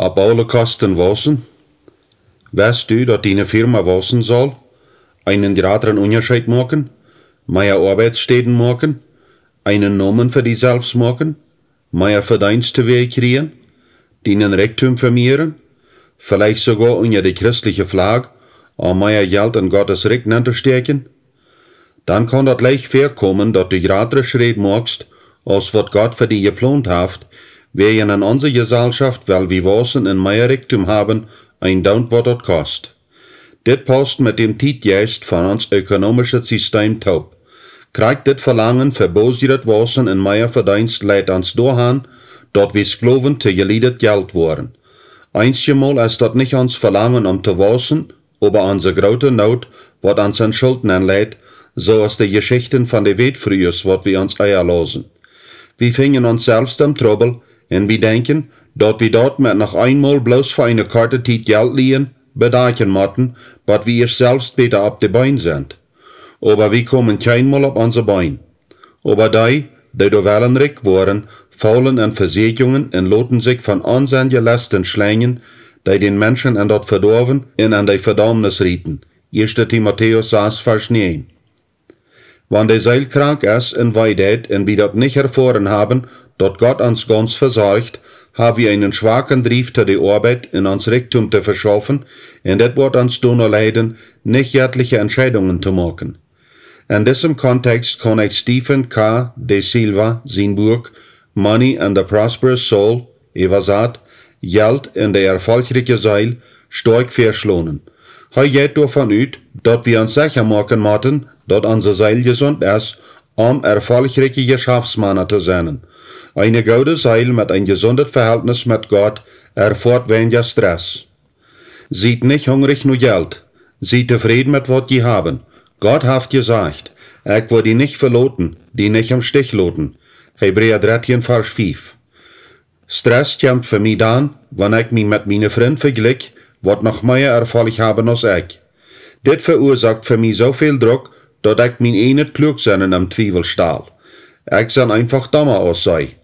av bollekasten wissen? Weißt du, dass deine Firma wissen soll? Einen geraden Unterscheid machen? Meine Arbeitsstätten machen? Einen Namen für dich selbst machen? Meine Verdienste kreieren? Deinen Reichtum vermehren? Vielleicht sogar unter die christliche Flagge, um mehr Geld in Gottes Recht zu stecken? Dann kann das leicht vorkommen, dass du gerade Schritt machst, als was Gott für dich geplant hat, Wegen an onze Gesellschaft, weil wir Wassen in Meierigtum haben, ein Downwort dort kost. Dit passt mit dem Tietjeist von uns ökonomisches System taub. Kriegt dit Verlangen, verbosiert ihr Wassen in Meier Verdienst leid ans Dohan, dort wie Skloven te geliedet Geld worden. Einstjemal ist dort nicht ans Verlangen um te wassen, aber onze grote Not, wat ans an Schulden anleidt, so aus de Geschichten van de Wetfrühers, wat wir ons eierlosen. Wir fingen uns selbst am Trouble, En wie denken, dat wie dat met nog eenmaal bloos voor een korte tijd geld leen, bedanken moeten, wat wie er zelfs beter op de bein zijn. Ober wie komen keinmal op onze bein. Ober die, die door wellenrijk worden, faulen en verzekeringen en loten zich van onzende lasten slingen, die den Menschen en dat verdorven en an die Verdammnis rieten. 1. Timotheus 6, Vers 9 want hy seilkrank is in wydheid in wie dort nicht erfahren haben, dort Gott ans ganz versorgt, haben wir einen schwachen Drief zu der Arbeit in ans Rektum zu verschaffen, in das Wort ans Donau leiden, nicht jährliche Entscheidungen zu machen. In diesem Kontext kann ich Stephen K. De Silva, sein Buch Money and the Prosperous Soul, Eva Evasat, Geld in der erfolgreiche Seil, stark verschlonen. Hij geht davon uit, dat wir uns sicher machen moeten, dat onze Seil gesund ist, um erfolgreiche geschäftsmannen zu sein. Eine gute Seil mit ein gesundes Verhältnis mit Gott erfordert weniger Stress. Sieht nicht hungrig nur Geld, sieht zufrieden mit was ihr haben. Gott hat gesagt, ich will die nicht verloten, die nicht am Stich loten. Hebräer 13, Vers 5. Stress kommt für mich dann, wenn ich mich mit meinen Freunden vergleiche, was noch mehr Erfolg haben als ich. Dit verursacht für mich so viel Druck, dat ek mien enet kluk zijn en hem twijfel staal. zijn einfach dammer als zij.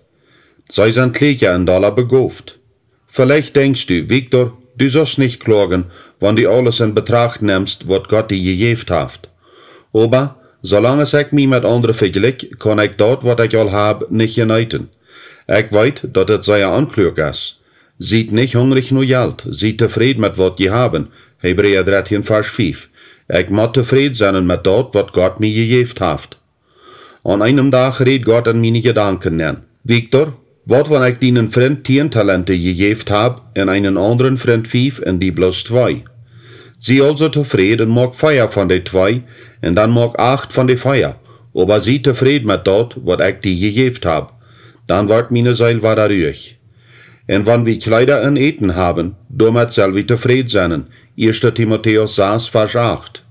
Zij zijn kleedje en dollar begoofd. Vielleicht denkst du, Victor, du sollst nicht klagen, wann du alles in Betracht nimmst, wat Gott dir gegevt haft. Aber, solange ich mich mit anderen verglich, kann ich dort, wat ich all hab, nicht geneiten. Ich weet dat het seine Anklug ist. Seid nicht hungrig nur Geld, seid zufrieden mit wat je haben. Hebräer 13, Vers 5. Ich moet tevreden sein mit dort, was Gott mir gegeven hat. An einem Tag red Gott an meine gedanken nennen. Victor, wat wanneer ich dienen vriend tien Talente gegeven hab en einen anderen vriend vijf also en die bloß twee? Sie also zufrieden mag Feier von de zwei, und dann mag acht von de Feier, aber sie zufrieden mit dort, wat ich dir gegeeft hab. Dann ward meine Seil war ruhig. En wann wir Kleider an Eten haben, dummer soll wie zufrieden sein. 1. Timotheus 6, Vers 8.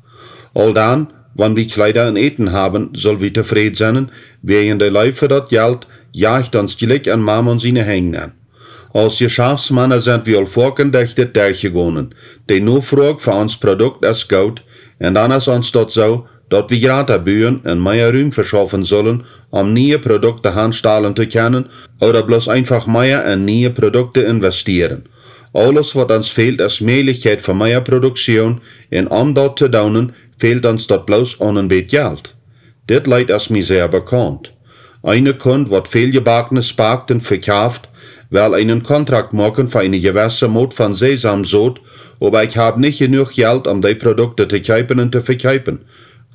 Aldan, wann wir Kleider an Eten haben, soll wie zufrieden sein, wer in der Läufe dort Geld jagt uns die Lick an Mammon seine Hängen. Als geschäftsmannen sind wir al vorkendächtig dergegonen, die nur frog für uns Produkt als Goud, und dann is uns dort so, dat we Gratabüen in meer ruim verschaffen sollen, um neue Produkte handstalen zu können oder bloß einfach mehr in neue Produkte investieren. Alles was uns fehlt is Möglichkeit für meer Produktion, en um dort zu doen fehlt uns dort bloß aan een beetje geld. Dit leidt es mir sehr bekannt. Eine Kunde wat fehlgebackene Sparkten verkauft, will einen Kontrakt machen für eine gewisse Mut von Sesamsaat, aber ich habe nicht genug Geld, um die Produkte zu kaufen und zu verkaufen.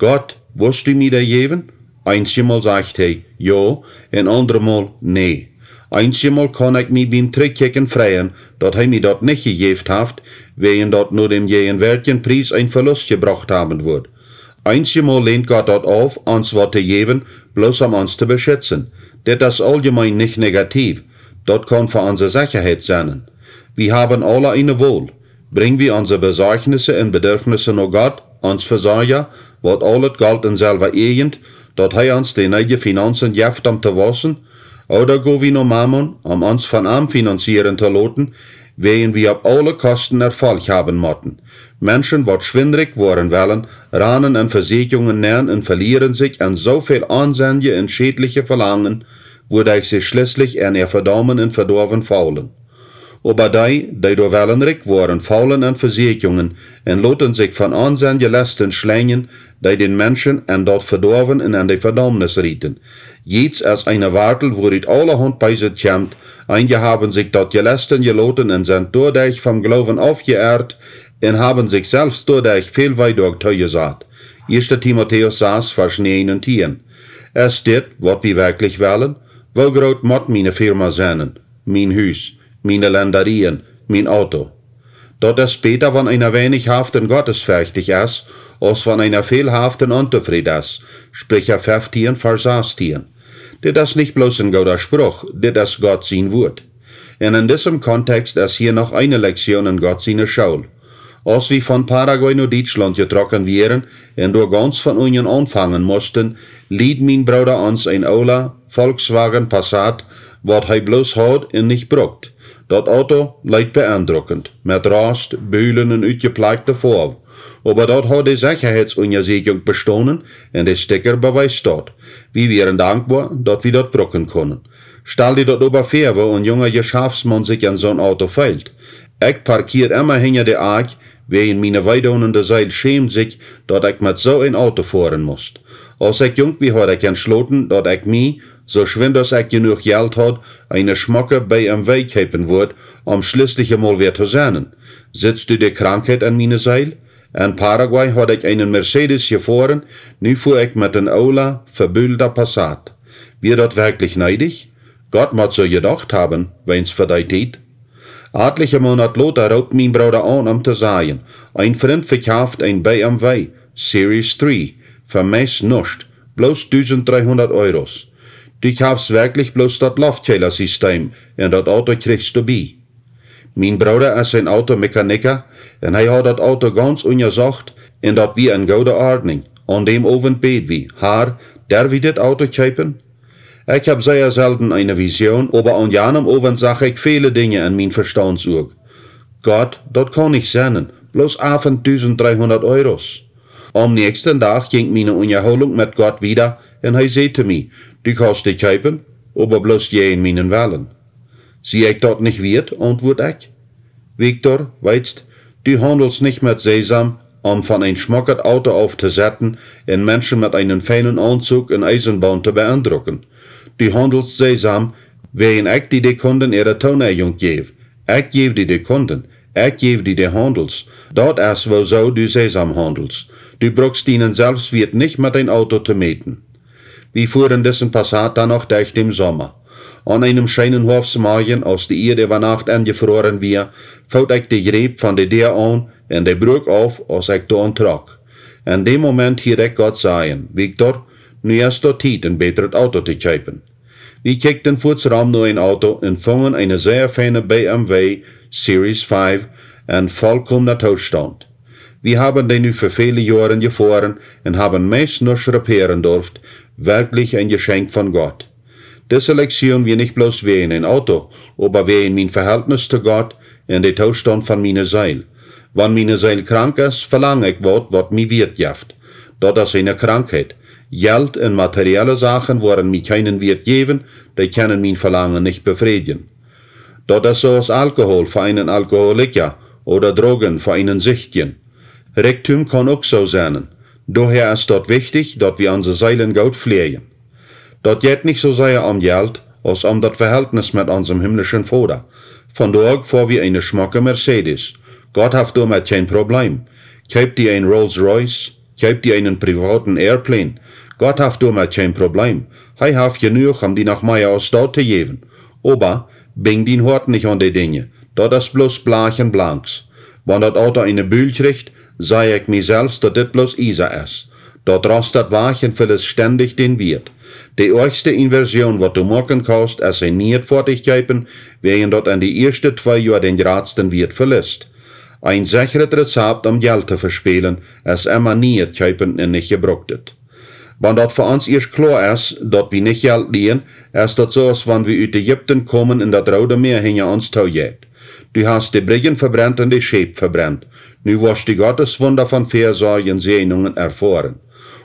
Gott, wusst du mir da jeven? Einmal sagt er, ja ein andermal nee. Einmal kann ich mich beim Trickkicken freien, dat hij mir dort nicht gegeft haft, wegen dort nur dem jenen Wertchenpreis ein Verlust gebracht haben wird. Einmal lehnt Gott dort auf, uns wat zu geben, bloß um uns zu beschützen. Das ist allgemein nicht negativ. Dort kann für unsere Sicherheit sein. Wir haben alle eine Wohl. Bringen wir unsere Besorgnisse und Bedürfnisse nur Gott, uns Versorger, wat al het geld in zelf eigent, dat hij ons de eigen financiën jeft om te wassen, oder go wie no Mammon, om ons van am financieren te loten, ween wie op alle kosten Erfolg haben motten. Menschen, wat schwindrig worden willen, ranen en verzekeringen nähen en verlieren sich an zoveel aanzendje en schädliche Verlangen, ich sie schließlich an ihr Verdammen en verdorven faulen. Aber die, die door willenrig worden, faulen en verzekeringen en loten sich van aanzendje lasten schlängen die den Menschen en dat verdorven en de verdammnis rieten. Jetzt als eine Wartel, wo worit allerhand bei sich kämmt, einige haben sich dat gelesten geloten en sind doordeich vom Glauben aufgeehrt en haben sich selbst doordeich viel weit durch gesagt. 1. Timotheus saß Vers 9 und 10. Es dit, wat wie wirklich wollen? Wo groot moet meine Firma sein? Mein Hüs, meine Länderien, mein Auto? Dort es später, wann einer wenig haften gottesfürchtig ist aus von einer fehlhaften Unterfridas, sprich er Verftien versastien, der das nicht bloß ein guter Spruch, der das Gott sehen wird. Und in diesem Kontext ist hier noch eine Lektion in Gott seine Schaul. Aus wie von Paraguay nur Deutschland getrocken wären und durch ganz von Union anfangen mussten, lied mein Bruder uns ein Ola Volkswagen Passat, wat hij bloß hat und nicht brucht. Dat auto lijkt beeindruckend, met rast, builen en uitgeplakte vorm. Maar dat had de zekerheidsonderzoeking bestonden en de sticker beweist dat. Wie wären dankbaar dat we dat brokken kunnen. Stel die dat over Fähre en junger Geschäftsmann sich an zo'n auto feilt. Ik parkiert immer hinter de Ark, wer in meine weidonende Seil schämt sich, dat ik met zo een auto fahren moest. Als ik jung wie heute kan entschloten dat ik mij so schwind als ich genug Geld hat, eine Schmacke BMW kaufen wird, um schließlich einmal wieder zu sein. Sitzt du der Krankheit an meine Seil? In Paraguay hat ich einen Mercedes gefahren, nu fuhr ich mit einem Ola verbühlter Passat. Wir dort wirklich neidig? Gott mag so gedacht haben, wenn's für die Tiet. Adliche Monat Lothar raubt mein Bruder an, um zu sagen, ein Freund verkauft ein BMW, Series 3, vermess nuscht, bloß 1300 Euros. die kaufst werkelijk bloß dat Loftkeilersystem en dat auto kriegst du bij. Mijn broer is een automechaniker en hij had dat auto ganz onderzocht en dat wie een gouden Ordnung. Aan dem oven beet wie, haar, der wie dit auto kopen? Ik heb zeer zelden een vision, maar aan janem oven zag ik vele dingen in mijn verstandsoog. Gott, dat kan ik zeggen, bloos 1300 euro's. Am nächsten dag ging mijn onderhouding met God wieder en hij zei te mij, Die kost ik hebben, aber bloß je in meinen Wellen. Sie ich dort nicht wird, antwort ich. Victor, weißt, die handels nicht mit Sesam, um von ein schmackert Auto aufzusetzen in Menschen mit einem feinen Anzug in Eisenbahn zu beeindrucken. Die handels Sesam, wen ich die de Kunden ihre Toneijung gebe. Ich gebe die de Kunden. Ich gebe die de Handels. Dort erst wo so du Sesam handelst. Du brauchst ihnen selbst wird nicht mit ein Auto zu mieten. Wir fuhren dessen Passat dann auch durch den Sommer. An einem schönen Hofsmorgen, aus der Erde über Nacht angefroren wir, fällt ich die Greb von der Deur an in der Brücke auf, aus ich da trok. In dem Moment hier ich Gott sein, Victor, nu ist dort Zeit, ein besseres Auto zu kaufen. Wir kickten furzraum nur ein Auto und fangen eine sehr feine BMW Series 5 und vollkommener Tauschstand. Vi haben det nu für viele Jahre gefahren und haben meist nur schrapieren durft, wirklich ein Geschenk von Gott. Diese Lektion wir nicht bloß wie in ein Auto, aber wie in mein Verhältnis zu Gott in der Zustand von meiner Seele. Wenn meine Seele krank ist, verlange ich wat, wat mir wird jaft. Dort ist eine Krankheit. Geld und materielle Sachen, waren mir keinen Wert geben, die können mein Verlangen nicht befriedigen. Dort ist so Alkohol für einen Alkoholiker oder Drogen für einen Sichtchen. Rectum kann auch so sein. Daher ist dort wichtig dat we onze zeilen goed vliegen. Dat jet nicht so sehr am Geld, als am dat Verhältnis mit unserem himmlischen Vater. Von dort vor wir eine schmacke Mercedes. Gott hat damit kein Problem. Kauft ihr ein Rolls Royce, kauft ihr einen privaten Airplane. Gott hat damit kein Problem. Hei hat genug, um die nach Meier aus dort zu geben. Aber, bing den Hort nicht an die Dinge. Dort ist bloß Blachen Blanks dat auto in de buurt richt, zei ik mezelf dat dit bloß Isa is. Dat rastet wagen vulles ständig den Wirt. Die erste Inversion, wat du morgen kaust, ist ein nicht Fertigkeiten, während dort an die erste zwei Jahre den geratsten Wirt verlässt. Ein sicheres Rezept, um Geld zu verspielen, ist immer nicht Keipen und nicht gebruchtet. Wann das für uns erst klar ist, dass wie nicht Geld liehen, ist das so, als wann wir aus Ägypten kommen in dat Rote Meer hinge ans Tau taujet. Du hast die briggen verbrand und die scheep verbrand. Nu was die gotteswunder von Versorgen Sehnungen erfahren.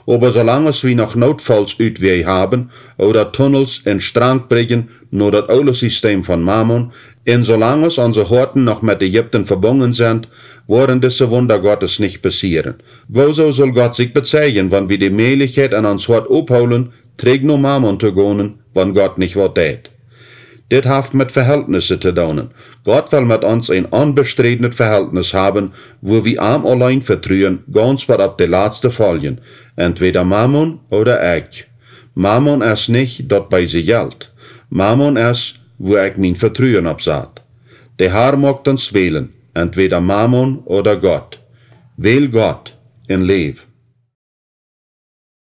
Aber solange wir noch notfalls Utweg haben, oder Tunnels in Strandbrücken, nur das alte System von Mammon, und solange unsere Horten noch mit Ägypten verbunden sind, werden diese Wunder Gottes nicht passieren. Wozu soll Gott sich bezeichnen, wenn wir die Möglichkeit an uns Hort abholen, trägt nur Mammon zu gönnen, wenn Gott nicht wortet? Dit heeft met verhältnissen zu doen. Gott will mit uns ein onbestreden verhältnis haben, wo wir arm allein vertruwen, ganz wat ab der laatste vallen, entweder Mammon oder ich. Mammon is nicht, dort bei ze geld. Mammon is wo ich mijn vertruwen op Der Herr mag uns wählen, entweder Mammon oder Gott. Wähl Gott in Leben.